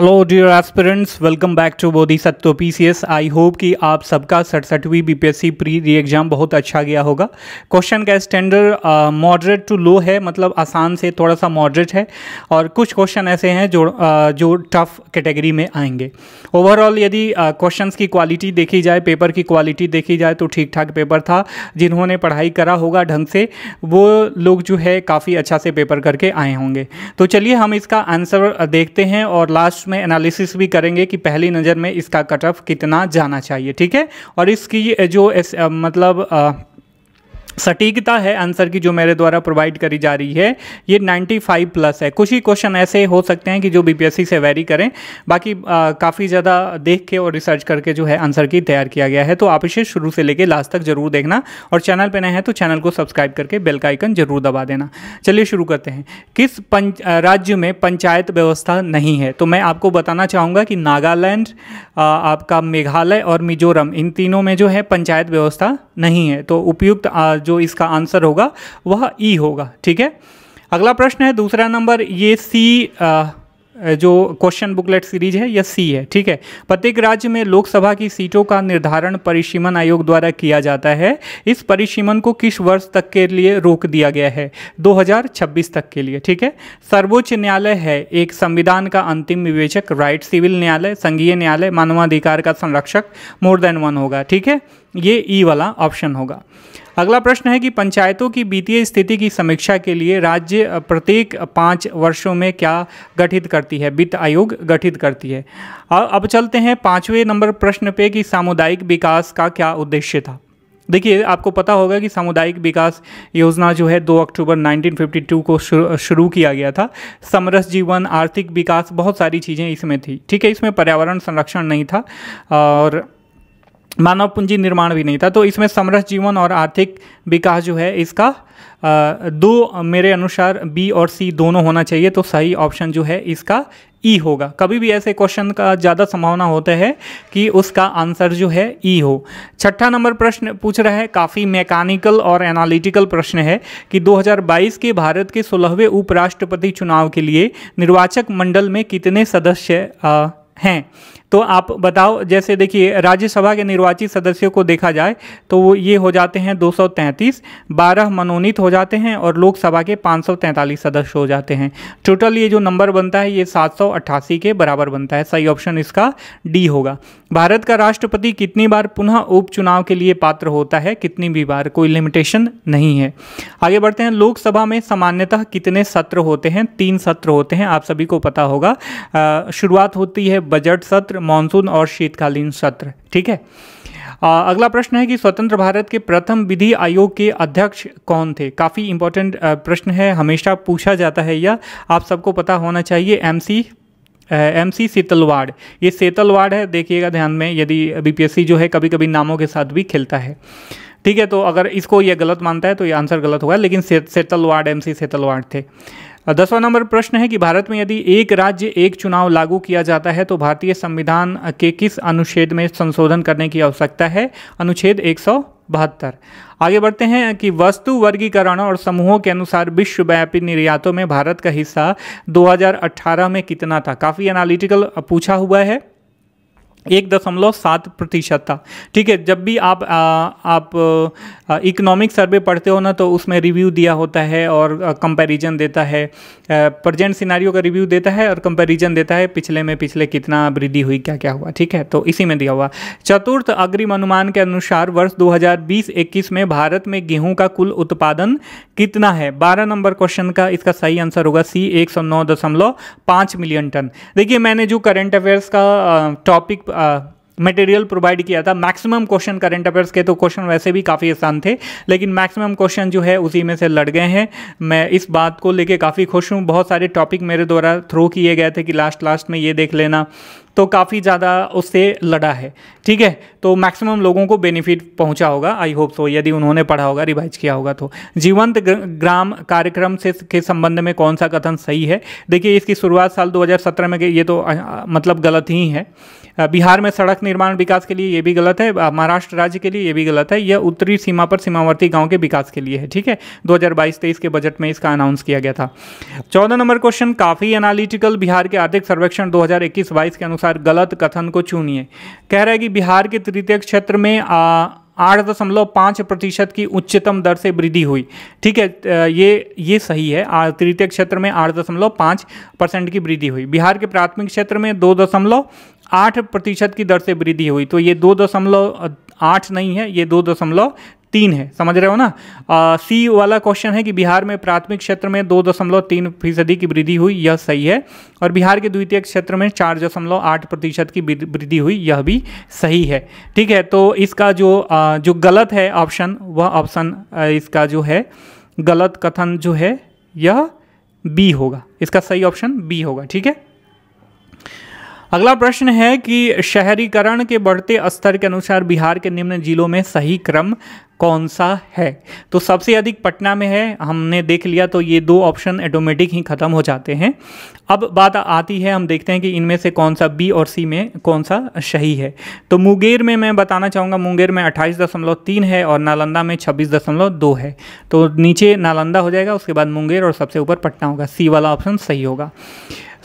hello dear aspirants welcome back to Bodhi Sattva P C S I hope कि आप सबका सड़सठवीं B P S C pre री exam बहुत अच्छा गया होगा क्वेश्चन का स्टैंडर्ड मॉडरेट टू लो है मतलब आसान से थोड़ा सा मॉडरेट है और कुछ क्वेश्चन ऐसे हैं जो uh, जो टफ कैटेगरी में आएंगे ओवरऑल यदि क्वेश्चन uh, की क्वालिटी देखी जाए पेपर की क्वालिटी देखी जाए तो ठीक ठाक पेपर था जिन्होंने पढ़ाई करा होगा ढंग से वो लोग जो है काफ़ी अच्छा से पेपर करके आए होंगे तो चलिए हम इसका आंसर देखते हैं और लास्ट में एनालिसिस भी करेंगे कि पहली नज़र में इसका कट ऑफ कितना जाना चाहिए ठीक है और इसकी जो इस, मतलब सटीकता है आंसर की जो मेरे द्वारा प्रोवाइड करी जा रही है ये 95 प्लस है कुछ ही क्वेश्चन ऐसे हो सकते हैं कि जो बीपीएससी से वेरी करें बाकी काफ़ी ज़्यादा देख के और रिसर्च करके जो है आंसर की तैयार किया गया है तो आप इसे शुरू से लेकर लास्ट तक ज़रूर देखना और चैनल पर नए हैं तो चैनल को सब्सक्राइब करके बेल का आइकन ज़रूर दबा देना चलिए शुरू करते हैं किस पंच राज्य में पंचायत व्यवस्था नहीं है तो मैं आपको बताना चाहूँगा कि नागालैंड आपका मेघालय और मिजोरम इन तीनों में जो है पंचायत व्यवस्था नहीं है तो उपयुक्त जो इसका आंसर होगा वह ई e होगा ठीक है अगला प्रश्न है दूसरा नंबर ये सी जो क्वेश्चन बुकलेट सीरीज है यह सी है ठीक है प्रत्येक राज्य में लोकसभा की सीटों का निर्धारण परिसीमन आयोग द्वारा किया जाता है इस परिसीमन को किस वर्ष तक के लिए रोक दिया गया है 2026 तक के लिए ठीक है सर्वोच्च न्यायालय है एक संविधान का अंतिम विवेचक राइट सिविल न्यायालय संघीय न्यायालय मानवाधिकार का संरक्षक मोर देन वन होगा ठीक है ये ई e वाला ऑप्शन होगा अगला प्रश्न है कि पंचायतों की वित्तीय स्थिति की समीक्षा के लिए राज्य प्रत्येक पाँच वर्षों में क्या गठित करती है वित्त आयोग गठित करती है अब चलते हैं पाँचवें नंबर प्रश्न पे कि सामुदायिक विकास का क्या उद्देश्य था देखिए आपको पता होगा कि सामुदायिक विकास योजना जो है 2 अक्टूबर 1952 को शुरू किया गया था समरस जीवन आर्थिक विकास बहुत सारी चीज़ें इसमें थी ठीक है इसमें पर्यावरण संरक्षण नहीं था और मानव पूंजी निर्माण भी नहीं था तो इसमें समरस जीवन और आर्थिक विकास जो है इसका दो मेरे अनुसार बी और सी दोनों होना चाहिए तो सही ऑप्शन जो है इसका ई e होगा कभी भी ऐसे क्वेश्चन का ज़्यादा संभावना होता है कि उसका आंसर जो है ई e हो छठा नंबर प्रश्न पूछ रहा है काफ़ी मैकेनिकल और एनालिटिकल प्रश्न है कि 2022 के भारत के सोलहवें उपराष्ट्रपति चुनाव के लिए निर्वाचक मंडल में कितने सदस्य हैं तो आप बताओ जैसे देखिए राज्यसभा के निर्वाचित सदस्यों को देखा जाए तो वो ये हो जाते हैं 233 बारह मनोनीत हो जाते हैं और लोकसभा के 543 सदस्य हो जाते हैं टोटल ये जो नंबर बनता है ये सात के बराबर बनता है सही ऑप्शन इसका डी होगा भारत का राष्ट्रपति कितनी बार पुनः उपचुनाव के लिए पात्र होता है कितनी भी बार कोई लिमिटेशन नहीं है आगे बढ़ते हैं लोकसभा में सामान्यतः कितने सत्र होते हैं तीन सत्र होते हैं आप सभी को पता होगा शुरुआत होती है बजट सत्र मानसून और शीतकालीन सत्र ठीक है आ, अगला प्रश्न है कि स्वतंत्र भारत के प्रथम विधि आयोग के अध्यक्ष कौन थे काफ़ी इंपॉर्टेंट प्रश्न है हमेशा पूछा जाता है यह आप सबको पता होना चाहिए एमसी एम सी सीतलवाड़ ये शीतलवाड़ है देखिएगा ध्यान में यदि बीपीएससी जो है कभी कभी नामों के साथ भी खेलता है ठीक है तो अगर इसको ये गलत मानता है तो ये आंसर गलत होगा लेकिन से, सेतलवाड़ एम सी सेतलवाड़ थे दसवां नंबर प्रश्न है कि भारत में यदि एक राज्य एक चुनाव लागू किया जाता है तो भारतीय संविधान के किस अनुच्छेद में संशोधन करने की आवश्यकता है अनुच्छेद एक बहत्तर आगे बढ़ते हैं कि वस्तु वर्गीकरण और समूहों के अनुसार विश्वव्यापी निर्यातों में भारत का हिस्सा 2018 में कितना था काफ़ी एनालिटिकल पूछा हुआ है एक दशमलव सात प्रतिशत था ठीक है जब भी आप आ, आप इकोनॉमिक सर्वे पढ़ते हो ना तो उसमें रिव्यू दिया होता है और कंपैरिजन देता है प्रजेंट सिनारियों का रिव्यू देता है और कंपैरिजन देता है पिछले में पिछले कितना वृद्धि हुई क्या क्या हुआ ठीक है तो इसी में दिया हुआ चतुर्थ अग्रिम अनुमान के अनुसार वर्ष दो हज़ार में भारत में गेहूँ का कुल उत्पादन कितना है बारह नंबर क्वेश्चन का इसका सही आंसर होगा सी एक मिलियन टन देखिए मैंने जो करेंट अफेयर्स का टॉपिक मटेरियल प्रोवाइड किया था मैक्सिमम क्वेश्चन करंट अफेयर्स के तो क्वेश्चन वैसे भी काफ़ी आसान थे लेकिन मैक्सिमम क्वेश्चन जो है उसी में से लड़ गए हैं मैं इस बात को लेके काफ़ी खुश हूँ बहुत सारे टॉपिक मेरे द्वारा थ्रो किए गए थे कि लास्ट लास्ट में ये देख लेना तो काफ़ी ज़्यादा उससे लड़ा है ठीक है तो मैक्सिमम लोगों को बेनिफिट पहुंचा होगा आई होप सो यदि उन्होंने पढ़ा होगा रिवाइज किया होगा तो जीवंत ग्राम कार्यक्रम से के संबंध में कौन सा कथन सही है देखिए इसकी शुरुआत साल 2017 में ये तो आ, मतलब गलत ही है बिहार में सड़क निर्माण विकास के लिए ये भी गलत है महाराष्ट्र राज्य के लिए ये भी गलत है यह उत्तरी सीमा पर सीमावर्ती गाँव के विकास के लिए है ठीक है दो हज़ार के बजट में इसका अनाउंस किया गया था चौदह नंबर क्वेश्चन काफ़ी एनालिटिकल बिहार के आर्थिक सर्वेक्षण दो हज़ार के अनुसार अनुसार गलत कथन को चुनिए कह रहा है कि बिहार के तृतीय क्षेत्र में आठ दशमलव पाँच प्रतिशत की उच्चतम दर से वृद्धि हुई ठीक है ये ये सही है तृतीय क्षेत्र में आठ दशमलव पाँच परसेंट की वृद्धि हुई बिहार के प्राथमिक क्षेत्र में दो दशमलव आठ प्रतिशत की दर से वृद्धि हुई तो ये दो दशमलव आठ नहीं है ये दो दशमलव तीन है समझ रहे हो ना आ, सी वाला क्वेश्चन है कि बिहार में प्राथमिक क्षेत्र में दो दशमलव तीन फीसदी की वृद्धि हुई यह सही है और बिहार के द्वितीय क्षेत्र में चार दशमलव आठ प्रतिशत की वृद्धि हुई यह भी सही है ठीक है तो इसका जो आ, जो गलत है ऑप्शन वह ऑप्शन इसका जो है गलत कथन जो है यह बी होगा इसका सही ऑप्शन बी होगा ठीक है अगला प्रश्न है कि शहरीकरण के बढ़ते स्तर के अनुसार बिहार के निम्न जिलों में सही क्रम कौन सा है तो सबसे अधिक पटना में है हमने देख लिया तो ये दो ऑप्शन ऑटोमेटिक ही ख़त्म हो जाते हैं अब बात आती है हम देखते हैं कि इनमें से कौन सा बी और सी में कौन सा सही है तो मुंगेर में मैं बताना चाहूँगा मुंगेर में अट्ठाईस दशमलव तीन है और नालंदा में छब्बीस दशमलव दो है तो नीचे नालंदा हो जाएगा उसके बाद मुंगेर और सबसे ऊपर पटना होगा सी वाला ऑप्शन सही होगा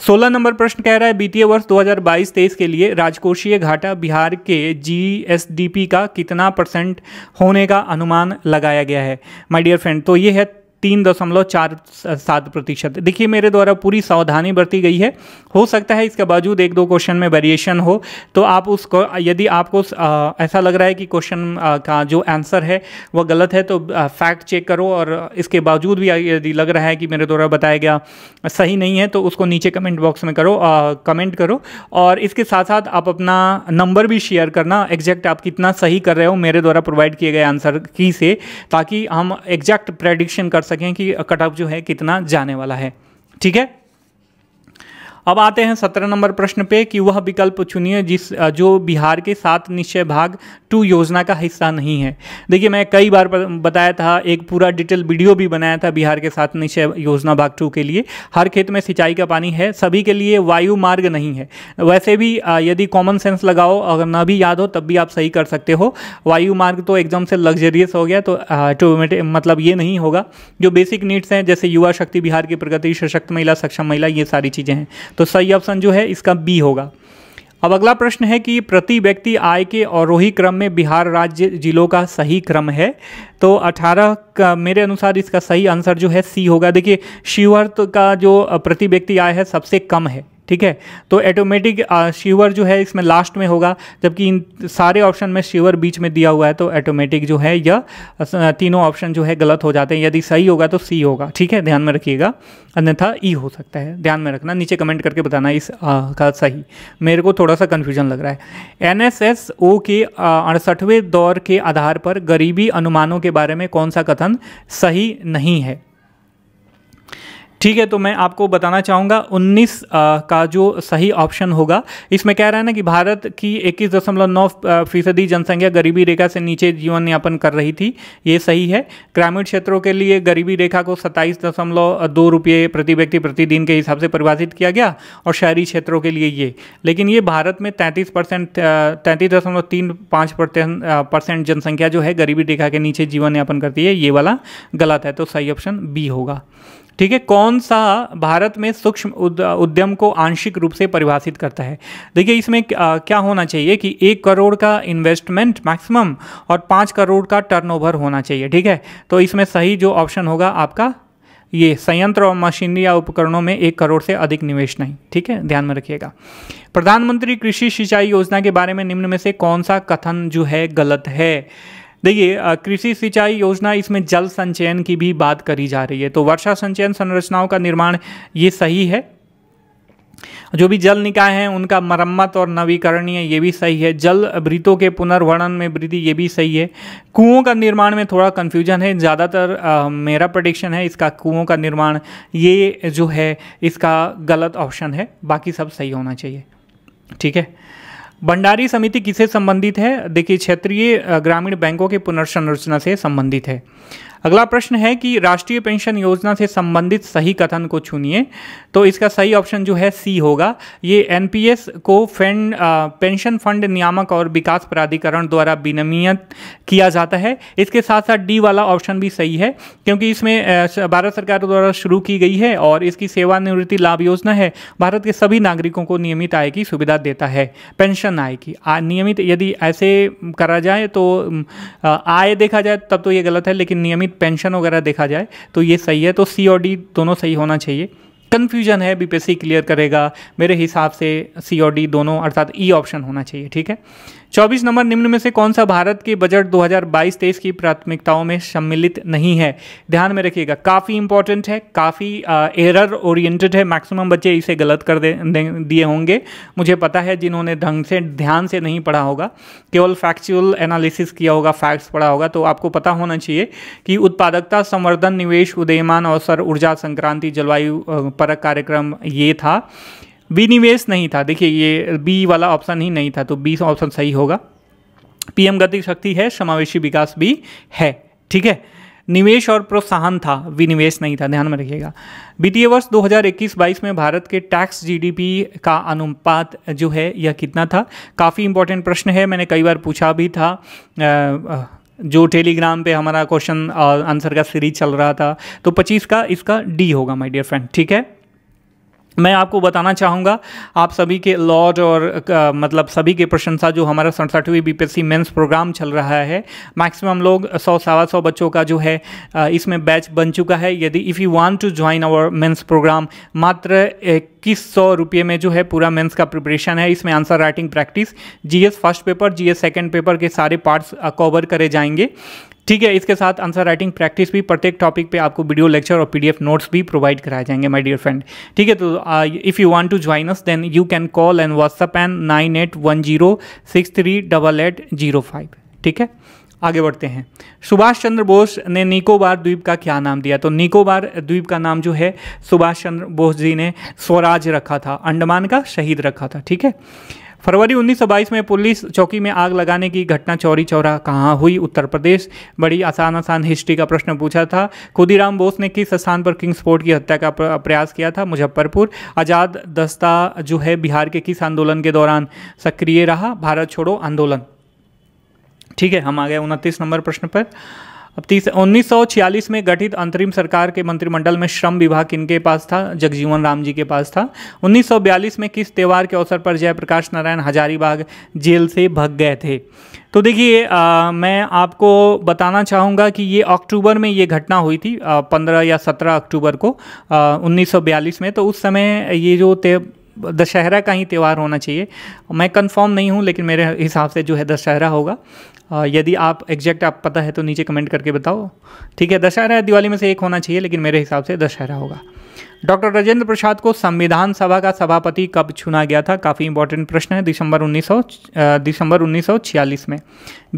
सोलह नंबर प्रश्न कह रहा है बीतीय वर्ष 2022-23 के लिए राजकोषीय घाटा बिहार के जीएसडीपी का कितना परसेंट होने का अनुमान लगाया गया है माय डियर फ्रेंड तो ये है तीन दशमलव चार सात प्रतिशत देखिए मेरे द्वारा पूरी सावधानी बरती गई है हो सकता है इसके बावजूद एक दो क्वेश्चन में वेरिएशन हो तो आप उसको यदि आपको ऐसा लग रहा है कि क्वेश्चन का जो आंसर है वह गलत है तो फैक्ट चेक करो और इसके बावजूद भी यदि लग रहा है कि मेरे द्वारा बताया गया सही नहीं है तो उसको नीचे कमेंट बॉक्स में करो आ, कमेंट करो और इसके साथ साथ आप अपना नंबर भी शेयर करना एग्जैक्ट आप कितना सही कर रहे हो मेरे द्वारा प्रोवाइड किए गए आंसर की से ताकि हम एग्जैक्ट प्रेडिक्शन कर सकें कि कटअप जो है कितना जाने वाला है ठीक है अब आते हैं सत्रह नंबर प्रश्न पे कि वह विकल्प चुनिए जिस जो बिहार के सात निश्चय भाग टू योजना का हिस्सा नहीं है देखिए मैं कई बार बताया था एक पूरा डिटेल वीडियो भी बनाया था बिहार के सात निश्चय योजना भाग टू के लिए हर खेत में सिंचाई का पानी है सभी के लिए वायु मार्ग नहीं है वैसे भी यदि कॉमन सेंस लगाओ अगर ना भी याद हो तब भी आप सही कर सकते हो वायु मार्ग तो एकदम से लग्जरियस हो गया तो ऑटोमेटिक तो मतलब ये नहीं होगा जो बेसिक नीड्स हैं जैसे युवा शक्ति बिहार की प्रगति सशक्त महिला सक्षम महिला ये सारी चीज़ें हैं तो सही ऑप्शन जो है इसका बी होगा अब अगला प्रश्न है कि प्रति व्यक्ति आय के अवरोही क्रम में बिहार राज्य जिलों का सही क्रम है तो 18 का मेरे अनुसार इसका सही आंसर जो है सी होगा देखिए शिवहर तो का जो प्रति व्यक्ति आय है सबसे कम है ठीक है तो ऑटोमेटिक शिवर uh, जो है इसमें लास्ट में होगा जबकि इन सारे ऑप्शन में शिवर बीच में दिया हुआ है तो ऑटोमेटिक जो है यह तीनों ऑप्शन जो है गलत हो जाते हैं यदि सही होगा तो सी होगा ठीक है ध्यान में रखिएगा अन्यथा ई e हो सकता है ध्यान में रखना नीचे कमेंट करके बताना इस आ, का सही मेरे को थोड़ा सा कन्फ्यूजन लग रहा है एन के अड़सठवें दौर के आधार पर गरीबी अनुमानों के बारे में कौन सा कथन सही नहीं है ठीक है तो मैं आपको बताना चाहूँगा 19 का जो सही ऑप्शन होगा इसमें कह रहा है ना कि भारत की इक्कीस दशमलव नौ फीसदी जनसंख्या गरीबी रेखा से नीचे जीवन यापन कर रही थी ये सही है ग्रामीण क्षेत्रों के लिए गरीबी रेखा को सत्ताईस दशमलव दो रुपये प्रति व्यक्ति प्रतिदिन के हिसाब से परिभाषित किया गया और शहरी क्षेत्रों के लिए ये लेकिन ये भारत में तैंतीस परसेंट तैंतीस दशमलव तीन पाँच परसेंट जनसंख्या जो है गरीबी रेखा के नीचे जीवन यापन करती है ये वाला गलत है तो सही ऑप्शन बी होगा ठीक है कौन सा भारत में सूक्ष्म उद्यम को आंशिक रूप से परिभाषित करता है देखिए इसमें क्या होना चाहिए कि एक करोड़ का इन्वेस्टमेंट मैक्सिमम और पाँच करोड़ का टर्नओवर होना चाहिए ठीक है तो इसमें सही जो ऑप्शन होगा आपका ये संयंत्र और मशीनरी या उपकरणों में एक करोड़ से अधिक निवेश नहीं ठीक है ध्यान में रखिएगा प्रधानमंत्री कृषि सिंचाई योजना के बारे में निम्न में से कौन सा कथन जो है गलत है देखिए कृषि सिंचाई योजना इसमें जल संचयन की भी बात करी जा रही है तो वर्षा संचयन संरचनाओं का निर्माण ये सही है जो भी जल निकाय हैं उनका मरम्मत और नवीकरणीय ये भी सही है जल वृतों के पुनर्वर्णन में वृद्धि ये भी सही है कुओं का निर्माण में थोड़ा कन्फ्यूजन है ज़्यादातर मेरा प्रडिक्शन है इसका कुओं का निर्माण ये जो है इसका गलत ऑप्शन है बाकी सब सही होना चाहिए ठीक है भंडारी समिति किसे संबंधित है देखिए क्षेत्रीय ग्रामीण बैंकों के पुनर्संरचना से संबंधित है अगला प्रश्न है कि राष्ट्रीय पेंशन योजना से संबंधित सही कथन को चुनिए तो इसका सही ऑप्शन जो है सी होगा ये एनपीएस को फेंड पेंशन फंड नियामक और विकास प्राधिकरण द्वारा विनियमित किया जाता है इसके साथ साथ डी वाला ऑप्शन भी सही है क्योंकि इसमें भारत सरकार द्वारा शुरू की गई है और इसकी सेवानिवृत्ति लाभ योजना है भारत के सभी नागरिकों को नियमित आय की सुविधा देता है पेंशन आय की नियमित यदि ऐसे करा जाए तो आय देखा जाए तब तो ये गलत है लेकिन नियमित अपनी पेंशन वगैरह देखा जाए तो ये सही है तो सी और डी दोनों सही होना चाहिए कन्फ्यूजन है बीपीएससी क्लियर करेगा मेरे हिसाब से सी और डी दोनों अर्थात ई e ऑप्शन होना चाहिए ठीक है चौबीस नंबर निम्न में से कौन सा भारत के बजट 2022-23 की प्राथमिकताओं में सम्मिलित नहीं है ध्यान में रखिएगा काफ़ी इंपॉर्टेंट है काफ़ी एरर ओरिएंटेड है मैक्सिमम बच्चे इसे गलत कर दे दिए होंगे मुझे पता है जिन्होंने ढंग से ध्यान से नहीं पढ़ा होगा केवल फैक्चुअल एनालिसिस किया होगा फैक्ट्स पढ़ा होगा तो आपको पता होना चाहिए कि उत्पादकता संवर्धन निवेश उदयमान अवसर ऊर्जा संक्रांति जलवायु पर कार्यक्रम ये था विनिवेश नहीं था देखिए ये बी वाला ऑप्शन ही नहीं था तो बी ऑप्शन सही होगा पीएम गति शक्ति है समावेशी विकास भी है ठीक है निवेश और प्रोत्साहन था विनिवेश नहीं था ध्यान में रखिएगा वित्तीय वर्ष 2021-22 में भारत के टैक्स जीडीपी का अनुपात जो है यह कितना था काफ़ी इंपॉर्टेंट प्रश्न है मैंने कई बार पूछा भी था जो टेलीग्राम पे हमारा क्वेश्चन आंसर का सीरीज चल रहा था तो 25 का इसका डी होगा माय डियर फ्रेंड ठीक है मैं आपको बताना चाहूँगा आप सभी के लॉर्ड और आ, मतलब सभी के प्रशंसा जो हमारा सड़सठवीं बी पी मेंस प्रोग्राम चल रहा है मैक्सिमम लोग सौ सवा सौ बच्चों का जो है इसमें बैच बन चुका है यदि if you want to join our mains programme मात्र इक्कीस सौ रुपये में जो है पूरा मेंस का प्रिपरेशन है इसमें answer writing practice G first paper G second paper के सारे पार्ट्स कवर करे जाएंगे ठीक है इसके साथ आंसर राइटिंग प्रैक्टिस भी प्रत्येक टॉपिक पे आपको वीडियो लेक्चर और पीडीएफ नोट्स भी प्रोवाइड कराए जाएंगे माय डियर फ्रेंड ठीक है तो if you want to join us then you can call and WhatsApp एन nine eight one zero six three double eight zero five ठीक है आगे बढ़ते हैं सुभाष चंद्र बोस ने निकोबार द्वीप का क्या नाम दिया तो निकोबार द्वीप का नाम जो है सुभाष चंद्र बोस जी ने स्वराज रखा था अंडमान का शहीद रखा था ठीक है फरवरी बाईस में पुलिस चौकी में आग लगाने की घटना चौरी चौरा कहाँ हुई उत्तर प्रदेश बड़ी आसान आसान हिस्ट्री का प्रश्न पूछा था खुदीराम बोस ने किस स्थान पर किंग्स फोर्ट की हत्या का प्रयास किया था मुजफ्फरपुर आज़ाद दस्ता जो है बिहार के किस आंदोलन के दौरान सक्रिय रहा भारत छोड़ो आंदोलन ठीक है हम आ गए उनतीस नंबर प्रश्न पर अब तीस उन्नीस में गठित अंतरिम सरकार के मंत्रिमंडल में श्रम विभाग किनके पास था जगजीवन राम जी के पास था 1942 में किस त्यौहार के अवसर पर जयप्रकाश नारायण हजारीबाग जेल से भग गए थे तो देखिए मैं आपको बताना चाहूँगा कि ये अक्टूबर में ये घटना हुई थी पंद्रह या सत्रह अक्टूबर को उन्नीस में तो उस समय ये जो दशहरा का ही त्यौहार होना चाहिए मैं कंफर्म नहीं हूँ लेकिन मेरे हिसाब से जो है दशहरा होगा हाँ, यदि आप एग्जैक्ट आप पता है तो नीचे कमेंट करके बताओ ठीक है दशहरा दिवाली में से एक होना चाहिए लेकिन मेरे हिसाब से दशहरा होगा डॉक्टर राजेंद्र प्रसाद को संविधान सभा का सभापति कब चुना गया था काफ़ी इंपॉर्टेंट प्रश्न है दिसंबर 1900 दिसंबर 1946 में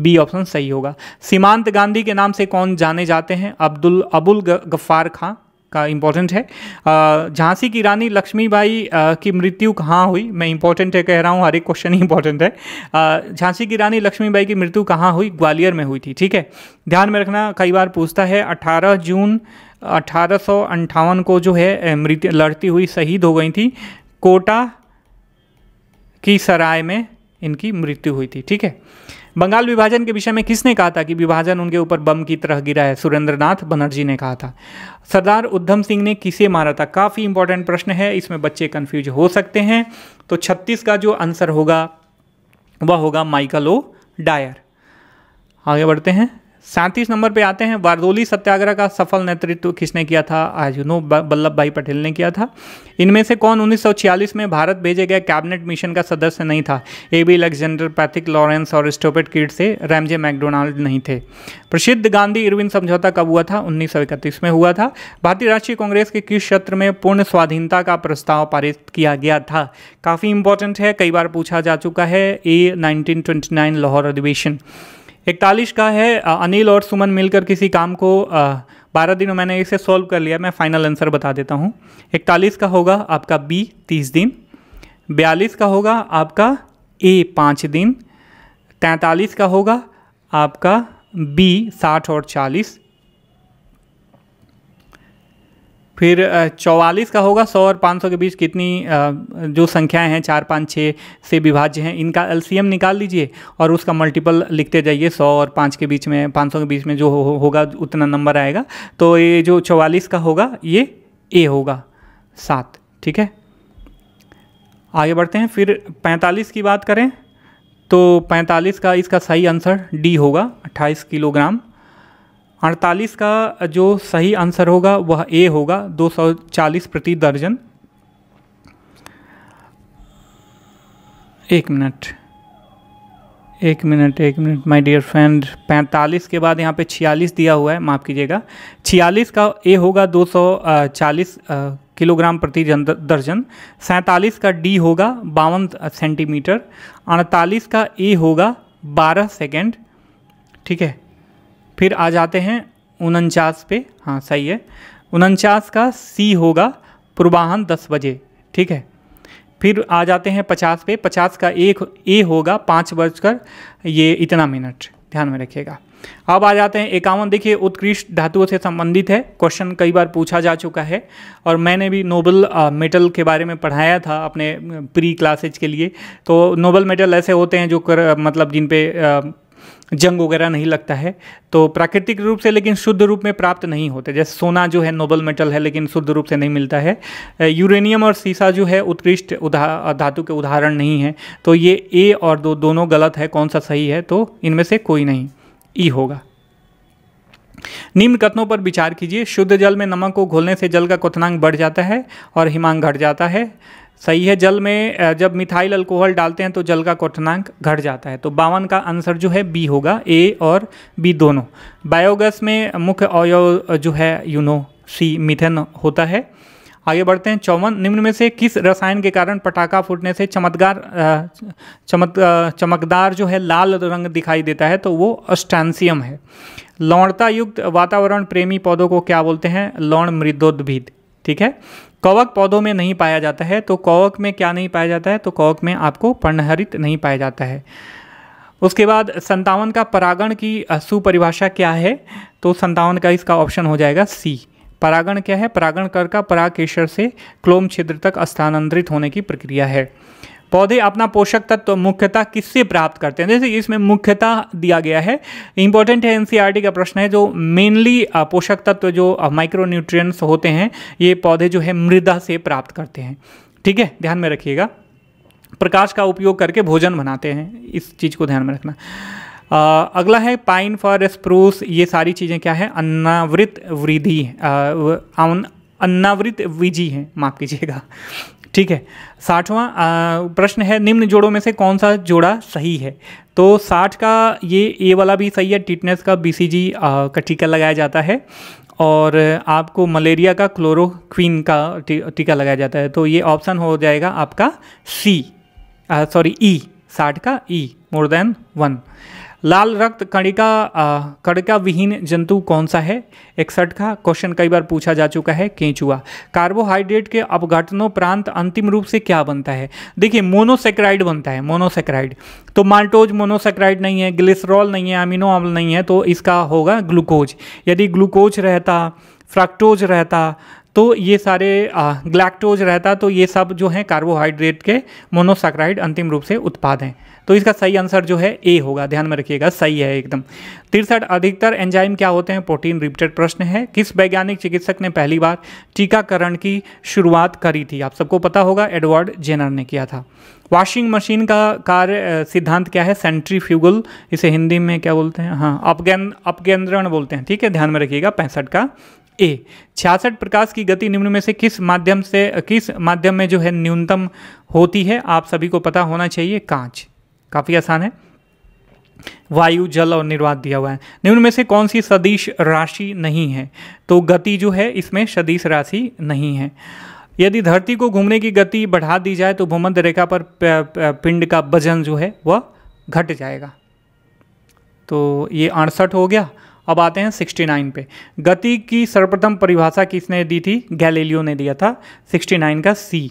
बी ऑप्शन सही होगा सीमांत गांधी के नाम से कौन जाने जाते हैं अब्दुल अबुल गफ्फार खां का इम्पोर्टेंट है झांसी की रानी लक्ष्मीबाई की मृत्यु कहाँ हुई मैं इंपॉर्टेंट है कह रहा हूँ हर एक क्वेश्चन ही इंपॉर्टेंट है झांसी की रानी लक्ष्मीबाई की मृत्यु कहाँ हुई ग्वालियर में हुई थी ठीक है ध्यान में रखना कई बार पूछता है 18 जून अठारह को जो है मृत्यु लड़ती हुई शहीद हो गई थी कोटा की सराय में इनकी मृत्यु हुई थी ठीक है बंगाल विभाजन के विषय में किसने कहा था कि विभाजन उनके ऊपर बम की तरह गिरा है सुरेंद्रनाथ बनर्जी ने कहा था सरदार उद्धम सिंह ने किसे मारा था काफ़ी इंपॉर्टेंट प्रश्न है इसमें बच्चे कन्फ्यूज हो सकते हैं तो छत्तीस का जो आंसर होगा वह होगा माइकल ओ डायर आगे बढ़ते हैं सैंतीस नंबर पे आते हैं वारदोली सत्याग्रह का सफल नेतृत्व किसने किया था आज यू नो वल्लभ भाई पटेल ने किया था इनमें से कौन 1946 में भारत भेजे गए कैबिनेट मिशन का सदस्य नहीं था A B Alexander Pethick Lawrence और स्टोपेट किड से रैमजे मैकडोनाल्ड नहीं थे प्रसिद्ध गांधी इरविन समझौता कब हुआ था उन्नीस में हुआ था भारतीय राष्ट्रीय कांग्रेस के किस क्षेत्र में पूर्ण स्वाधीनता का प्रस्ताव पारित किया गया था काफ़ी इंपॉर्टेंट है कई बार पूछा जा चुका है ए नाइनटीन लाहौर अधिवेशन इकतालीस का है अनिल और सुमन मिलकर किसी काम को बारह दिनों मैंने इसे सॉल्व कर लिया मैं फाइनल आंसर बता देता हूँ इकतालीस का होगा आपका बी तीस दिन बयालीस का होगा आपका ए पाँच दिन तैंतालीस का होगा आपका बी साठ और चालीस फिर चौवालीस का होगा सौ और पाँच सौ के बीच कितनी जो संख्याएं हैं चार पाँच छः से विभाज्य हैं इनका एलसीएम निकाल लीजिए और उसका मल्टीपल लिखते जाइए सौ और पाँच के बीच में पाँच सौ के बीच में जो हो, होगा उतना नंबर आएगा तो ये जो चौवालीस का होगा ये ए होगा सात ठीक है आगे बढ़ते हैं फिर पैंतालीस की बात करें तो पैंतालीस का इसका सही आंसर डी होगा अट्ठाईस किलोग्राम अड़तालीस का जो सही आंसर होगा वह ए होगा 240 प्रति दर्जन एक मिनट एक मिनट एक मिनट माय डियर फ्रेंड 45 के बाद यहाँ पे 46 दिया हुआ है माफ़ कीजिएगा 46 का ए होगा 240 किलोग्राम प्रति दर्जन सैंतालीस का डी होगा बावन सेंटीमीटर अड़तालीस का ए होगा 12 सेकंड ठीक है फिर आ जाते हैं उनचास पे हाँ सही है उनचास का सी होगा पूर्वाहन दस बजे ठीक है फिर आ जाते हैं पचास पे पचास का एक ए होगा पाँच बजकर ये इतना मिनट ध्यान में रखिएगा अब आ जाते हैं इक्यावन देखिए उत्कृष्ट धातुओं से संबंधित है क्वेश्चन कई बार पूछा जा चुका है और मैंने भी नोबल मेटल के बारे में पढ़ाया था अपने प्री क्लासेज के लिए तो नोबल मेटल ऐसे होते हैं जो कर मतलब जिन पे आ, जंग वगैरह नहीं लगता है तो प्राकृतिक रूप से लेकिन शुद्ध रूप में प्राप्त नहीं होते जैसे सोना जो है नोबल मेटल है लेकिन शुद्ध रूप से नहीं मिलता है यूरेनियम और सीसा जो है उत्कृष्ट उदा धातु के उदाहरण नहीं है तो ये ए और दो दोनों गलत है कौन सा सही है तो इनमें से कोई नहीं ई होगा निम्न कथनों पर विचार कीजिए शुद्ध जल में नमक को घोलने से जल का क्वथनांक बढ़ जाता है और हिमांग घट जाता है सही है जल में जब मिथाइल अल्कोहल डालते हैं तो जल का क्वथनांक घट जाता है तो बावन का आंसर जो है बी होगा ए और बी दोनों बायोगैस में मुख्य अवय जो है यूनो सी मिथेन होता है आगे बढ़ते हैं चौवन निम्न में से किस रसायन के कारण पटाखा फूटने से चमत्कार चमत चमकदार जो है लाल रंग दिखाई देता है तो वो अस्टैंसियम है लौणता युक्त वातावरण प्रेमी पौधों को क्या बोलते हैं लौण मृदोद्भिद ठीक है कवक पौधों में नहीं पाया जाता है तो कवक में क्या नहीं पाया जाता है तो कवक में आपको पर्णहरित नहीं पाया जाता है उसके बाद संतावन का परागण की सुपरिभाषा क्या है तो संतावन का इसका ऑप्शन हो जाएगा सी परागण क्या है परागण कर का पराग से क्लोम छिद्र तक स्थानांतरित होने की प्रक्रिया है पौधे अपना पोषक तत्व तो मुख्यतः किससे प्राप्त करते हैं जैसे इसमें मुख्यतः दिया गया है इंपॉर्टेंट है एनसीईआरटी e का प्रश्न है जो मेनली पोषक तत्व तो जो माइक्रोन्यूट्रिएंट्स होते हैं ये पौधे जो है मृदा से प्राप्त करते हैं ठीक है ध्यान में रखिएगा प्रकाश का उपयोग करके भोजन बनाते हैं इस चीज़ को ध्यान में रखना आ, अगला है पाइन फॉर स्प्रूस ये सारी चीज़ें क्या है अन्नावृत वृद्धि अन्नावृत विजी है माफ़ कीजिएगा ठीक है साठवां प्रश्न है निम्न जोड़ों में से कौन सा जोड़ा सही है तो साठ का ये ए वाला भी सही है टिटनेस का बी का टीका लगाया जाता है और आपको मलेरिया का क्लोरोक्वीन का टीका लगाया जाता है तो ये ऑप्शन हो जाएगा आपका सी सॉरी ई साठ का ई मोर देन वन लाल रक्त कणिका कणिका विहीन जंतु कौन सा है इकसठ का क्वेश्चन कई बार पूछा जा चुका है केंचुआ कार्बोहाइड्रेट के अपघटनोपरांत अंतिम रूप से क्या बनता है देखिए मोनोसेक्राइड बनता है मोनोसेक्राइड तो माल्टोज मोनोसेक्राइड नहीं है ग्लिसरॉल नहीं है अमीनो अम्ल नहीं है तो इसका होगा ग्लूकोज यदि ग्लूकोज रहता फ्रैक्टोज रहता तो ये सारे ग्लैक्टोज रहता तो ये सब जो हैं कार्बोहाइड्रेट के मोनोसाक्राइड अंतिम रूप से उत्पाद हैं तो इसका सही आंसर जो है ए होगा ध्यान में रखिएगा सही है एकदम तिरसठ अधिकतर एंजाइम क्या होते हैं प्रोटीन रिपीटेड प्रश्न है किस वैज्ञानिक चिकित्सक ने पहली बार टीकाकरण की शुरुआत करी थी आप सबको पता होगा एडवर्ड जेनर ने किया था वॉशिंग मशीन का कार्य सिद्धांत क्या है सेंट्रीफ्यूगल इसे हिंदी में क्या बोलते हैं हाँ अपगेंद्रण बोलते हैं ठीक है ध्यान में रखिएगा पैंसठ का ए छियासठ प्रकाश की गति निम्न में से किस माध्यम से किस माध्यम में जो है न्यूनतम होती है आप सभी को पता होना चाहिए कांच काफ़ी आसान है वायु जल और निर्वात दिया हुआ है निम्न में से कौन सी सदिश राशि नहीं है तो गति जो है इसमें सदिश राशि नहीं है यदि धरती को घूमने की गति बढ़ा दी जाए तो भूमध्य रेखा पर पिंड का वजन जो है वह घट जाएगा तो ये अड़सठ हो गया अब आते हैं 69 पे गति की सर्वप्रथम परिभाषा किसने दी थी गैलीलियो ने दिया था 69 का सी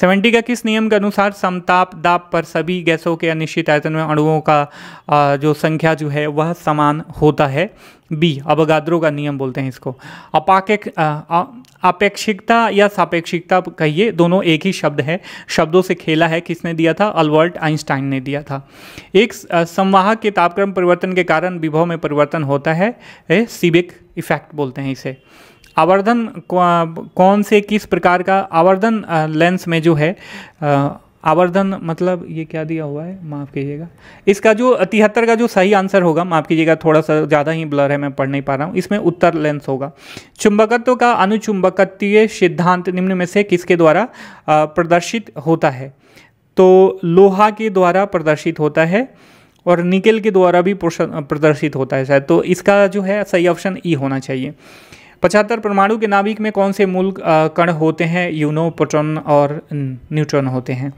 सेवेंटी का किस नियम के अनुसार समताप दाप पर सभी गैसों के अनिश्चित आयतन में अणुओं का जो संख्या जो है वह समान होता है बी अबगाद्रो का नियम बोलते हैं इसको अपाकेक अपेक्षिकता या सापेक्षिकता कहिए दोनों एक ही शब्द है शब्दों से खेला है किसने दिया था अल्बर्ट आइंस्टाइन ने दिया था एक संवाहक के तापक्रम परिवर्तन के कारण विभव में परिवर्तन होता है ए, सीबिक इफेक्ट बोलते हैं इसे आवर्धन कौन से किस प्रकार का आवर्धन लेंस में जो है आवर्धन मतलब ये क्या दिया हुआ है माफ़ कीजिएगा इसका जो तिहत्तर का जो सही आंसर होगा माफ़ कीजिएगा थोड़ा सा ज़्यादा ही ब्लर है मैं पढ़ नहीं पा रहा हूँ इसमें उत्तर लेंस होगा चुंबकत्व का अनुचुंबकत्वीय सिद्धांत निम्न में से किसके द्वारा प्रदर्शित होता है तो लोहा के द्वारा प्रदर्शित होता है और निकेल के द्वारा भी प्रदर्शित होता है शायद तो इसका जो है सही ऑप्शन ई e होना चाहिए पचहत्तर परमाणु के नाभिक में कौन से मूल कण होते हैं यूनो प्रोटोन और न्यूट्रॉन होते हैं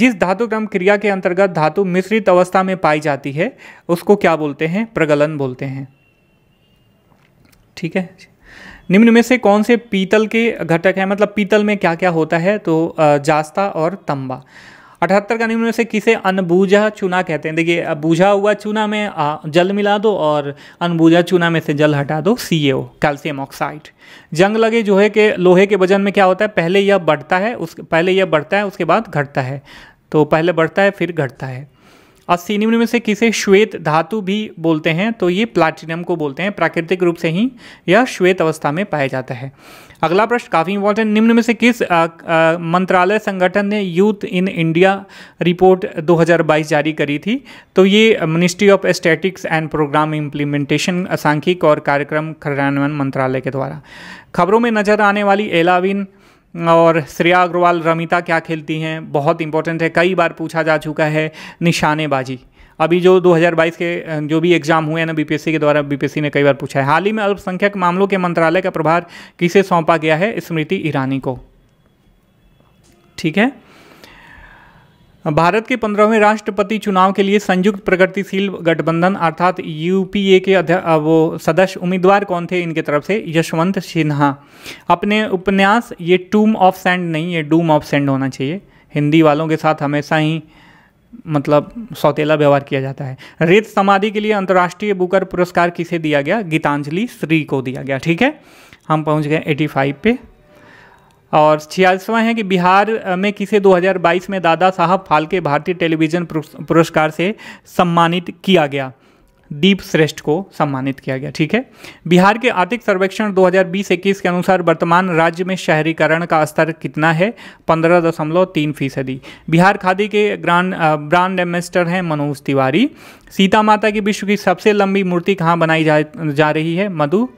जिस धातु क्रम क्रिया के अंतर्गत धातु मिश्रित अवस्था में पाई जाती है उसको क्या बोलते हैं प्रगलन बोलते हैं ठीक है निम्न में से कौन से पीतल के घटक हैं मतलब पीतल में क्या क्या होता है तो जास्ता और तंबा अठहत्तर का निम्न में से किसे अनबूझा चूना कहते हैं देखिए बूझा हुआ चूना में जल मिला दो और अनबूझा चूना में से जल हटा दो सी ए कैल्शियम ऑक्साइड जंग लगे जोहे के लोहे के वजन में क्या होता है पहले यह बढ़ता है उस पहले यह बढ़ता है उसके बाद घटता है तो पहले बढ़ता है फिर घटता है अस्सीनियम में से किसे श्वेत धातु भी बोलते हैं तो ये प्लाटिनम को बोलते हैं प्राकृतिक रूप से ही यह श्वेत अवस्था में पाया जाता है अगला प्रश्न काफ़ी इंपॉर्टेंट निम्न में से किस मंत्रालय संगठन ने यूथ इन इंडिया रिपोर्ट 2022 जारी करी थी तो ये ministry of statistics and programme implementation सांख्यिक और कार्यक्रम क्रियान्वयन मंत्रालय के द्वारा खबरों में नजर आने वाली एलाविन और श्रेया अग्रवाल रमिता क्या खेलती हैं बहुत इंपॉर्टेंट है कई बार पूछा जा चुका है निशानेबाजी अभी जो 2022 के जो भी एग्जाम हुए हैं ना बीपीएससी के द्वारा बीपीएससी ने कई बार पूछा है हाल ही में अल्पसंख्यक मामलों के मंत्रालय का प्रभार किसे सौंपा गया है स्मृति ईरानी को ठीक है भारत के पंद्रहवें राष्ट्रपति चुनाव के लिए संयुक्त प्रगतिशील गठबंधन अर्थात यूपीए के वो सदस्य उम्मीदवार कौन थे इनके तरफ से यशवंत सिन्हा अपने उपन्यास ये टूम ऑफ सेंड नहीं ये डूम ऑफ सेंड होना चाहिए हिंदी वालों के साथ हमेशा ही मतलब सौतेला व्यवहार किया जाता है रेत समाधि के लिए अंतर्राष्ट्रीय बुकर पुरस्कार किसे दिया गया गीतांजलि श्री को दिया गया ठीक है हम पहुंच गए 85 पे और छियालीसवां है कि बिहार में किसे 2022 में दादा साहब फाल्के भारतीय टेलीविज़न पुरस्कार से सम्मानित किया गया दीप श्रेष्ठ को सम्मानित किया गया ठीक है बिहार के आर्थिक सर्वेक्षण 2020-21 के अनुसार वर्तमान राज्य में शहरीकरण का स्तर कितना है पंद्रह दशमलव तीन फीसदी बिहार खादी के ग्रांड ब्रांड एम्बेसडर हैं मनोज तिवारी सीता माता की विश्व की सबसे लंबी मूर्ति कहाँ बनाई जा, जा रही है मधु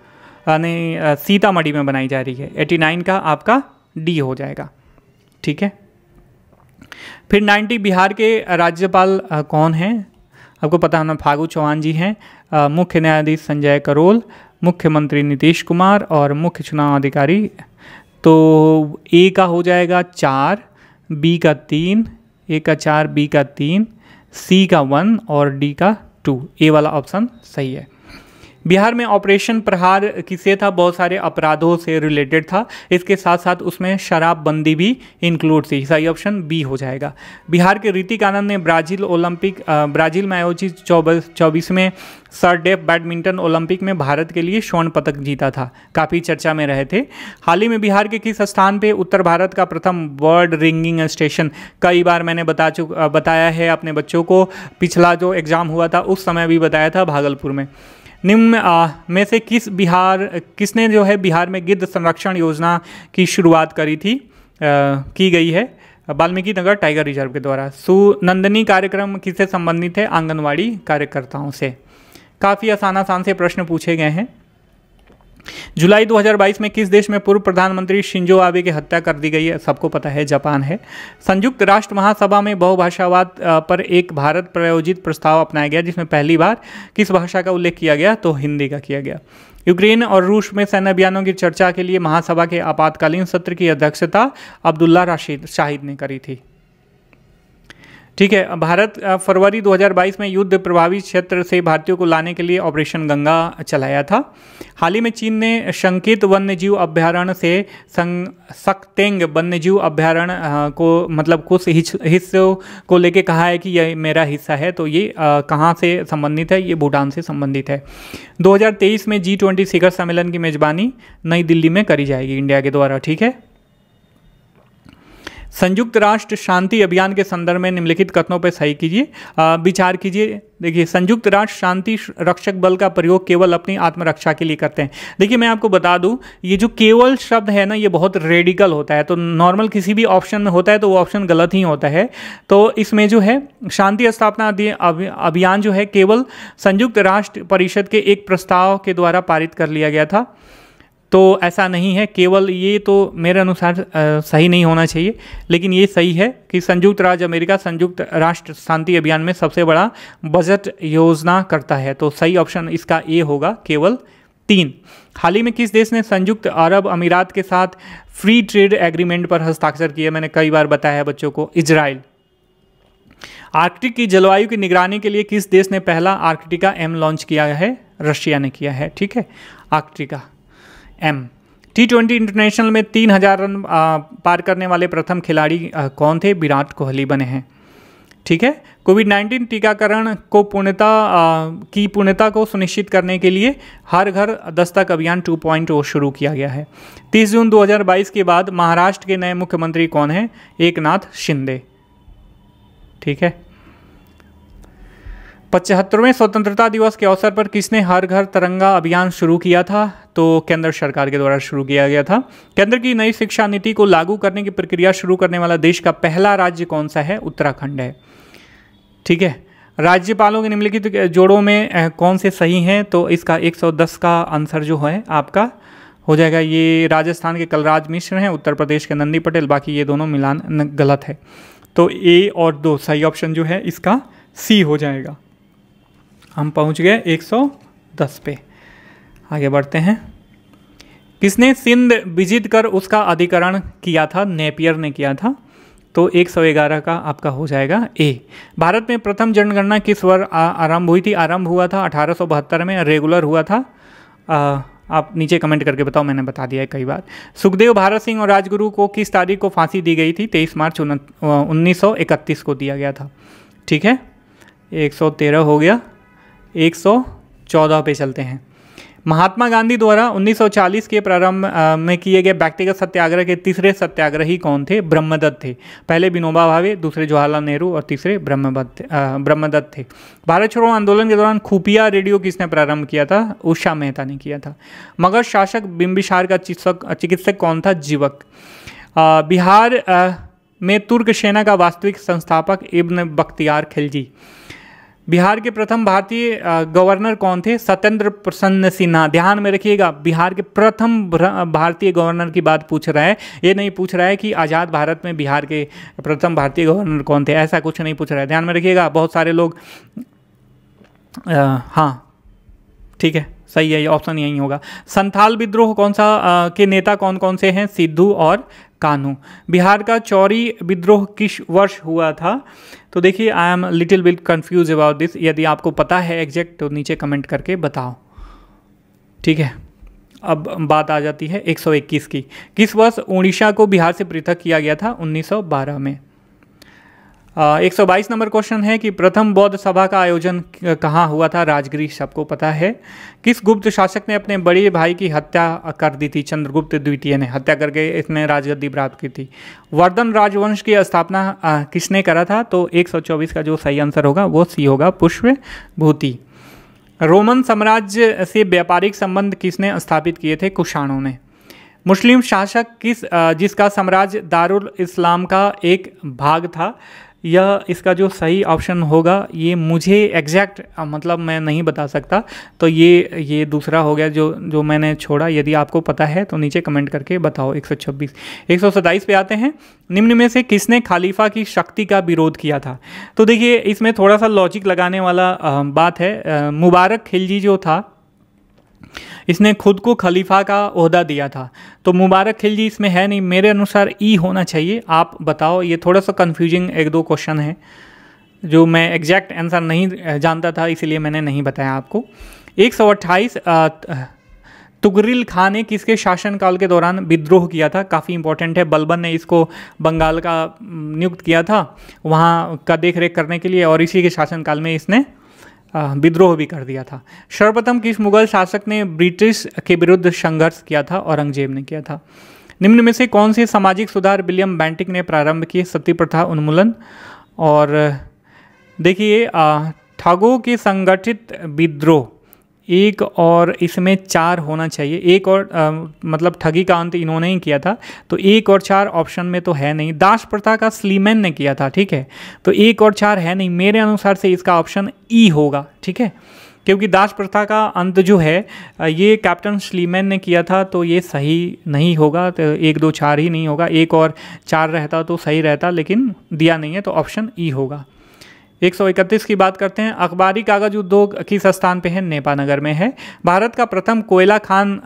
यानी सीतामढ़ी में बनाई जा रही है 89 का आपका डी हो जाएगा ठीक है फिर 90 बिहार के राज्यपाल कौन हैं आपको पता होना फागू चौहान जी हैं मुख्य न्यायाधीश संजय करोल मुख्यमंत्री नीतीश कुमार और मुख्य चुनाव अधिकारी तो ए का हो जाएगा चार बी का तीन ए का चार बी का तीन सी का वन और डी का टू ए वाला ऑप्शन सही है बिहार में ऑपरेशन प्रहार किसे था बहुत सारे अपराधों से रिलेटेड था इसके साथ साथ उसमें शराबबंदी भी इंक्लूड थी सही ऑप्शन बी हो जाएगा बिहार के ऋतिक आनंद ने ब्राज़ील ओलंपिक ब्राज़ील में आयोजित चौबीस चौबीसवें सर डेफ बैडमिंटन ओलंपिक में भारत के लिए स्वर्ण पदक जीता था काफ़ी चर्चा में रहे थे हाल ही में बिहार के किस स्थान पे उत्तर भारत का प्रथम वर्ल्ड रिंगिंग स्टेशन कई बार मैंने बता चुक बताया है अपने बच्चों को पिछला जो एग्ज़ाम हुआ था उस समय भी बताया था भागलपुर में निम्न में से किस बिहार किसने जो है बिहार में गिद्ध संरक्षण योजना की शुरुआत करी थी आ, की गई है वाल्मीकि नगर टाइगर रिजर्व के द्वारा सुनंदनी कार्यक्रम किससे संबंधित है आंगनवाड़ी कार्यकर्ताओं से काफ़ी आसान आसान से प्रश्न पूछे गए हैं जुलाई 2022 में किस देश में पूर्व प्रधानमंत्री शिंजो आबे की हत्या कर दी गई है सबको पता है जापान है संयुक्त राष्ट्र महासभा में बहुभाषावाद पर एक भारत प्रायोजित प्रस्ताव अपनाया गया जिसमें पहली बार किस भाषा का उल्लेख किया गया तो हिंदी का किया गया यूक्रेन और रूस में सैन्य अभियानों की चर्चा के लिए महासभा के आपातकालीन सत्र की अध्यक्षता अब्दुल्ला राशिद शाहिद ने करी थी ठीक है भारत फरवरी 2022 में युद्ध प्रभावित क्षेत्र से भारतीयों को लाने के लिए ऑपरेशन गंगा चलाया था हाल ही में चीन ने शंकित वन्यजीव अभ्यारण्य से सक्तेंग वन्यजीव अभ्यारण्य को मतलब कुछ हिस्सों को लेके कहा है कि यह मेरा हिस्सा है तो ये कहाँ से संबंधित है ये भूटान से संबंधित है 2023 में जी ट्वेंटी शिखर सम्मेलन की मेज़बानी नई दिल्ली में करी जाएगी इंडिया के द्वारा ठीक है संयुक्त राष्ट्र शांति अभियान के संदर्भ में निम्नलिखित कथनों पर सही कीजिए विचार कीजिए देखिए संयुक्त राष्ट्र शांति रक्षक बल का प्रयोग केवल अपनी आत्मरक्षा के लिए करते हैं देखिए मैं आपको बता दूं ये जो केवल शब्द है ना ये बहुत रेडिकल होता है तो नॉर्मल किसी भी ऑप्शन में होता है तो वो ऑप्शन गलत ही होता है तो इसमें जो है शांति स्थापना अभियान जो है केवल संयुक्त राष्ट्र परिषद के एक प्रस्ताव के द्वारा पारित कर लिया गया था तो ऐसा नहीं है केवल ये तो मेरे अनुसार सही नहीं होना चाहिए लेकिन ये सही है कि संयुक्त राज्य अमेरिका संयुक्त राष्ट्र शांति अभियान में सबसे बड़ा बजट योजना करता है तो सही ऑप्शन इसका ए होगा केवल तीन हाल ही में किस देश ने संयुक्त अरब अमीरात के साथ फ्री ट्रेड एग्रीमेंट पर हस्ताक्षर किए मैंने कई बार बताया है बच्चों को इजराइल आर्कटिक की जलवायु की निगरानी के लिए किस देश ने पहला आर्कटिका एम लॉन्च किया है रशिया ने किया है ठीक है आर्कटिका एम टी ट्वेंटी इंटरनेशनल में तीन हजार रन पार करने वाले प्रथम खिलाड़ी कौन थे विराट कोहली बने हैं ठीक है कोविड नाइन्टीन टीकाकरण को पूर्णता की पूर्णता को सुनिश्चित करने के लिए हर घर दस्तक अभियान टू पॉइंट शुरू किया गया है तीस जून 2022 के बाद महाराष्ट्र के नए मुख्यमंत्री कौन हैं नाथ शिंदे ठीक है पचहत्तरवें स्वतंत्रता दिवस के अवसर पर किसने हर घर तिरंगा अभियान शुरू किया था तो केंद्र सरकार के द्वारा शुरू किया गया था केंद्र की नई शिक्षा नीति को लागू करने की प्रक्रिया शुरू करने वाला देश का पहला राज्य कौन सा है उत्तराखंड है ठीक है राज्यपालों के निम्नलिखित जोड़ों में कौन से सही हैं तो इसका 110 का आंसर जो है आपका हो जाएगा ये राजस्थान के कलराज मिश्र हैं उत्तर प्रदेश के नंदी पटेल बाकी ये दोनों मिलान गलत है तो ए और दो सही ऑप्शन जो है इसका सी हो जाएगा हम पहुंच गए 110 पे आगे बढ़ते हैं किसने सिंध विजित कर उसका अधिकरण किया था नेपियर ने किया था तो एक सौ ग्यारह का आपका हो जाएगा ए भारत में प्रथम जनगणना किस वर्ष आरंभ हुई थी आरंभ हुआ था बहत्तर में रेगुलर हुआ था आ, आप नीचे कमेंट करके बताओ मैंने बता दिया है कई बार सुखदेव भारत सिंह और राजगुरु को किस तारीख को फांसी दी गई थी 23 मार्च उन्नीस को दिया गया था ठीक है 113 हो गया 114 पे चलते हैं महात्मा गांधी द्वारा 1940 के प्रारंभ में किए गए व्यक्तिगत सत्याग्रह के तीसरे सत्याग्रही कौन थे ब्रह्मदत्त थे पहले विनोबा भावे दूसरे जवाहरलाल नेहरू और तीसरे ब्रह्मदत्त ब्रह्मदत्त थे भारत छोड़ो आंदोलन के दौरान खुफिया रेडियो किसने प्रारंभ किया था उषा मेहता ने किया था मगर शासक बिम्बिसार का चिकित्सक कौन था जीवक बिहार में तुर्क सेना का वास्तविक संस्थापक इब्न बख्तियार खिलजी बिहार के प्रथम भारतीय गवर्नर कौन थे सत्येंद्र प्रसन्न सिन्हा ध्यान में रखिएगा बिहार के प्रथम भारतीय गवर्नर की बात पूछ रहा है ये नहीं पूछ रहा है कि आज़ाद भारत में बिहार के प्रथम भारतीय गवर्नर कौन थे ऐसा कुछ नहीं पूछ रहा है ध्यान में रखिएगा बहुत सारे लोग आ, हाँ ठीक है सही है ये ऑप्शन यही होगा संथाल विद्रोह कौन सा आ, के नेता कौन कौन से हैं सिद्धू और कानू बिहार का चौरी विद्रोह किस वर्ष हुआ था तो देखिए I am little bit confused about this यदि आपको पता है एग्जैक्ट तो नीचे कमेंट करके बताओ ठीक है अब बात आ जाती है 121 की किस वर्ष उड़ीसा को बिहार से पृथक किया गया था 1912 में एक सौ बाईस नंबर क्वेश्चन है कि प्रथम बौद्ध सभा का आयोजन कहाँ हुआ था राजगिरी सबको पता है किस गुप्त शासक ने अपने बड़े भाई की हत्या कर दी थी चंद्रगुप्त द्वितीय ने हत्या करके इसने राजगद्दी प्राप्त की थी वर्धन राजवंश की स्थापना किसने करा था तो एक सौ चौबीस का जो सही आंसर होगा वो सी होगा पुष्प भूति रोमन साम्राज्य से व्यापारिक संबंध किसने स्थापित किए थे कुषाणों ने मुस्लिम शासक किस जिसका साम्राज्य दारुल इस्लाम का एक भाग था यह इसका जो सही ऑप्शन होगा ये मुझे एग्जैक्ट मतलब मैं नहीं बता सकता तो ये ये दूसरा हो गया जो जो मैंने छोड़ा यदि आपको पता है तो नीचे कमेंट करके बताओ 126 127 पे आते हैं निम्न में से किसने खलीफा की शक्ति का विरोध किया था तो देखिए इसमें थोड़ा सा लॉजिक लगाने वाला बात है मुबारक खिलजी जो था इसने खुद को खलीफा का अहदा दिया था तो मुबारक खिल जी इसमें है नहीं मेरे अनुसार ई होना चाहिए आप बताओ ये थोड़ा सा कन्फ्यूजिंग एक दो क्वेश्चन है जो मैं एग्जैक्ट आंसर नहीं जानता था इसीलिए मैंने नहीं बताया आपको एक सौ अट्ठाईस तुगरिल खान ने किसके शासनकाल के दौरान विद्रोह किया था काफ़ी इंपॉर्टेंट है बलबन ने इसको बंगाल का नियुक्त किया था वहाँ का देख रेख करने के लिए और इसी के शासनकाल में इसने विद्रोह भी कर दिया था सर्वप्रथम किस मुगल शासक ने ब्रिटिश के विरुद्ध संघर्ष किया था औरंगजेब ने किया था निम्न में से कौन से सामाजिक सुधार विलियम बैंटिक ने प्रारंभ किए सती प्रथा उन्मूलन और देखिए ठागों के संगठित विद्रोह एक और इसमें चार होना चाहिए एक और आ, मतलब ठगी का अंत इन्होंने ही किया था तो एक और चार ऑप्शन में तो है नहीं दास प्रथा का स्लीमैन ने किया था ठीक है तो एक और चार है नहीं मेरे अनुसार से इसका ऑप्शन ई होगा ठीक है क्योंकि दास प्रथा का अंत जो है ये कैप्टन स्लीमैन ने किया था तो ये सही नहीं होगा तो एक दो चार ही नहीं होगा एक और चार रहता तो सही रहता लेकिन दिया नहीं है तो ऑप्शन ई होगा 131 की बात करते हैं अखबारी कागज उद्योग किस स्थान पे है नेपानगर में है भारत का प्रथम कोयला खान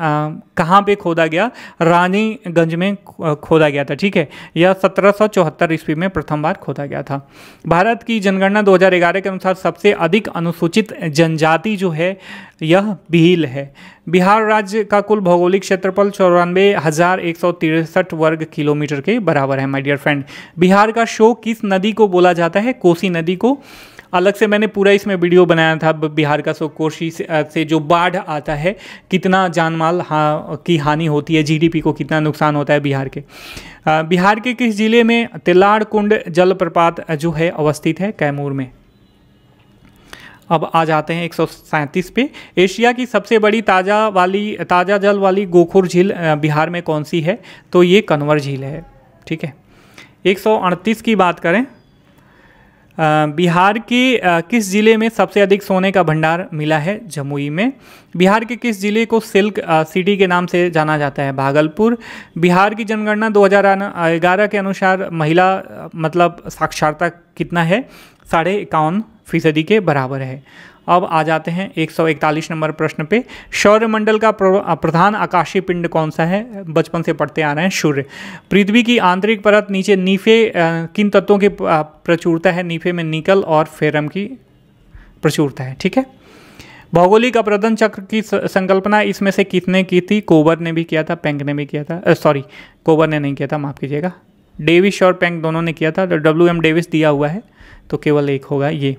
कहाँ पे खोदा गया रानीगंज में खोदा गया था ठीक है यह सत्रह ईस्वी में प्रथम बार खोदा गया था भारत की जनगणना 2011 के अनुसार सबसे अधिक अनुसूचित जनजाति जो है यह भील है बिहार राज्य का कुल भौगोलिक क्षेत्रफल चौरानवे हज़ार एक सौ तिरसठ वर्ग किलोमीटर के बराबर है माय डियर फ्रेंड बिहार का शो किस नदी को बोला जाता है कोसी नदी को अलग से मैंने पूरा इसमें वीडियो बनाया था बिहार का सो कोशी से, से जो बाढ़ आता है कितना जानमाल हा, की हानि होती है जीडीपी को कितना नुकसान होता है बिहार के बिहार के किस जिले में तिलाड़ कुंड जलप्रपात जो है अवस्थित है कैमूर में अब आ जाते हैं एक पे एशिया की सबसे बड़ी ताज़ा वाली ताज़ा जल वाली गोखुर झील बिहार में कौन सी है तो ये कन्वर झील है ठीक है एक की बात करें बिहार के किस ज़िले में सबसे अधिक सोने का भंडार मिला है जमुई में बिहार के किस ज़िले को सिल्क सिटी के नाम से जाना जाता है भागलपुर बिहार की जनगणना 2011 के अनुसार महिला मतलब साक्षरता कितना है साढ़े इक्यावन फीसदी के बराबर है अब आ जाते हैं 141 नंबर प्रश्न पे मंडल का प्रधान आकाशीय पिंड कौन सा है बचपन से पढ़ते आ रहे हैं सूर्य पृथ्वी की आंतरिक परत नीचे नीफे किन तत्वों की प्रचुरता है नीफे में निकल और फेरम की प्रचुरता है ठीक है भौगोलिक अपरदन चक्र की संकल्पना इसमें से किसने की थी कोबर ने भी किया था पेंग ने भी किया था सॉरी कोबर ने नहीं किया था माफ़ कीजिएगा डेविस और पैंक दोनों ने किया था तो डब्ल्यू एम डेविस दिया हुआ है तो केवल एक होगा ये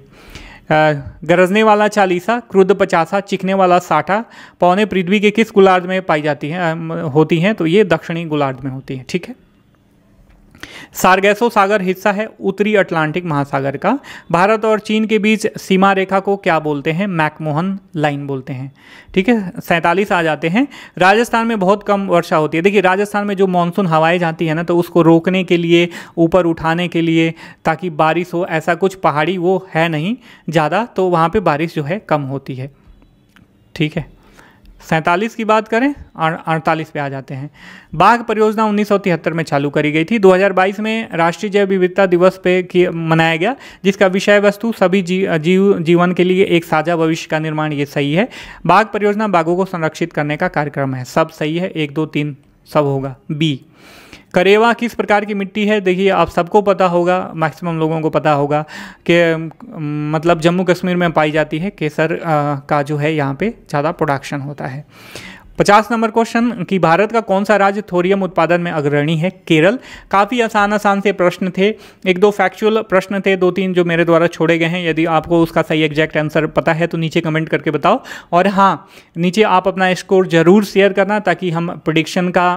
गरजने वाला चालीसा क्रुद्ध पचासा चिकने वाला साठा पौने पृथ्वी के किस गोलार्ध में पाई जाती है होती हैं तो ये दक्षिणी गोलार्ध में होती है ठीक है सार्गैसो सागर हिस्सा है उत्तरी अटलांटिक महासागर का भारत और चीन के बीच सीमा रेखा को क्या बोलते हैं मैकमोहन लाइन बोलते हैं ठीक है सैंतालीस आ जाते हैं राजस्थान में बहुत कम वर्षा होती है देखिए राजस्थान में जो मानसून हवाएं जाती है ना तो उसको रोकने के लिए ऊपर उठाने के लिए ताकि बारिश हो ऐसा कुछ पहाड़ी वो है नहीं ज़्यादा तो वहाँ पर बारिश जो है कम होती है ठीक है सैंतालीस की बात करें अड़तालीस पे आ जाते हैं बाघ परियोजना उन्नीस में चालू करी गई थी 2022 में राष्ट्रीय जैव विविधता दिवस पे मनाया गया जिसका विषय वस्तु सभी जी, जीव जीवन के लिए एक साझा भविष्य का निर्माण ये सही है बाघ परियोजना बाघों को संरक्षित करने का कार्यक्रम है सब सही है एक दो तीन सब होगा बी करेवा किस प्रकार की मिट्टी है देखिए आप सबको पता होगा मैक्सिमम लोगों को पता होगा कि मतलब जम्मू कश्मीर में पाई जाती है केसर आ, का जो है यहाँ पे ज़्यादा प्रोडक्शन होता है पचास नंबर क्वेश्चन कि भारत का कौन सा राज्य थोरियम उत्पादन में अग्रणी है केरल काफ़ी आसान आसान से प्रश्न थे एक दो फैक्चुअल प्रश्न थे दो तीन जो मेरे द्वारा छोड़े गए हैं यदि आपको उसका सही एग्जैक्ट आंसर पता है तो नीचे कमेंट करके बताओ और हाँ नीचे आप अपना स्कोर ज़रूर शेयर करना ताकि हम प्रडिक्शन का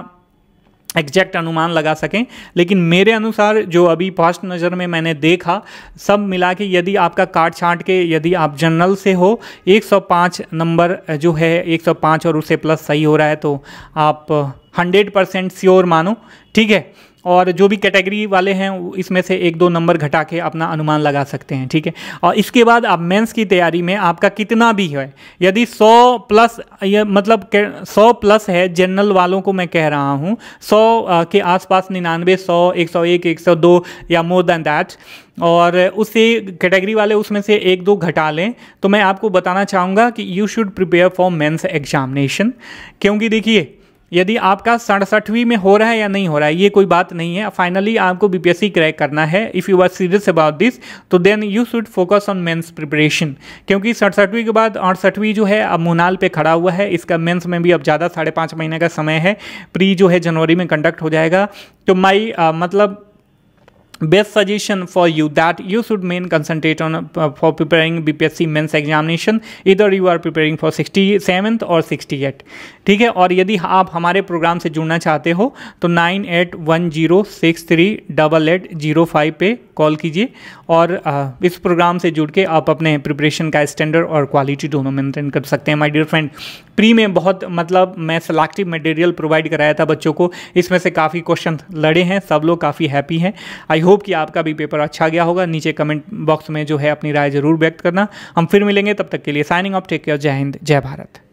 एग्जैक्ट अनुमान लगा सकें लेकिन मेरे अनुसार जो अभी फर्स्ट नज़र में मैंने देखा सब मिला के यदि आपका काट छाँट के यदि आप जनरल से हो 105 नंबर जो है 105 और उससे प्लस सही हो रहा है तो आप 100 परसेंट श्योर मानो ठीक है और जो भी कैटेगरी वाले हैं इसमें से एक दो नंबर घटा के अपना अनुमान लगा सकते हैं ठीक है और इसके बाद आप मेंस की तैयारी में आपका कितना भी है यदि 100 प्लस या मतलब 100 प्लस है जनरल वालों को मैं कह रहा हूँ 100 के आसपास निन्यानवे सौ एक सौ एक सौ दो या मोर देन दैट और उससे कैटेगरी वाले उसमें से एक दो घटा लें तो मैं आपको बताना चाहूँगा कि you should prepare for mains examination क्योंकि देखिए यदि आपका सड़सठवीं में हो रहा है या नहीं हो रहा है ये कोई बात नहीं है फाइनली आपको बीपीएससी क्रैक करना है if you are serious about this तो then you should focus on mains preparation क्योंकि सड़सठवीं के बाद अड़सठवीं जो है अब मुनाल पे खड़ा हुआ है इसका मेंस में भी अब ज़्यादा साढ़े पाँच महीने का समय है प्री जो है जनवरी में कंडक्ट हो जाएगा तो माई मतलब best suggestion for you that you should main concentrate on for preparing B P S C mains examination इधर you are preparing for sixty seventh और सिक्सटी एट ठीक है और यदि आप हमारे प्रोग्राम से जुड़ना चाहते हो तो nine eight one zero six three double eight zero five पे कॉल कीजिए और uh, इस प्रोग्राम से जुड़ के आप अपने प्रिपरेशन का स्टैंडर्ड और क्वालिटी दोनों मेंटेन कर सकते हैं माई डियर फ्रेंड प्री में बहुत मतलब मैं सिलेक्टिव मटेरियल प्रोवाइड कराया था बच्चों को इसमें से काफ़ी क्वेश्चन लड़े हैं सब लोग काफ़ी हैप्पी हैं आई होप कि आपका भी पेपर अच्छा गया होगा नीचे कमेंट बॉक्स में जो है अपनी राय जरूर व्यक्त करना हम फिर मिलेंगे तब तक के लिए साइनिंग ऑफ टेक केयर जय हिंद जय भारत